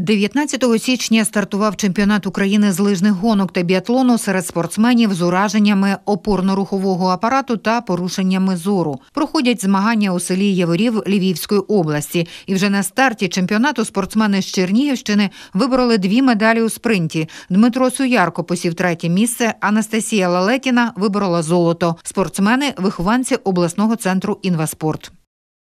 19 січня стартував чемпіонат України з лижних гонок та біатлону серед спортсменів з ураженнями опорно-рухового апарату та порушеннями зору. Проходять змагання у селі Яворів Львівської області. І вже на старті чемпіонату спортсмени з Чернігівщини вибороли дві медалі у спринті. Дмитро Суярко посів третє місце. Анастасія Лалетіна виборола золото. Спортсмени вихованці обласного центру інваспорт.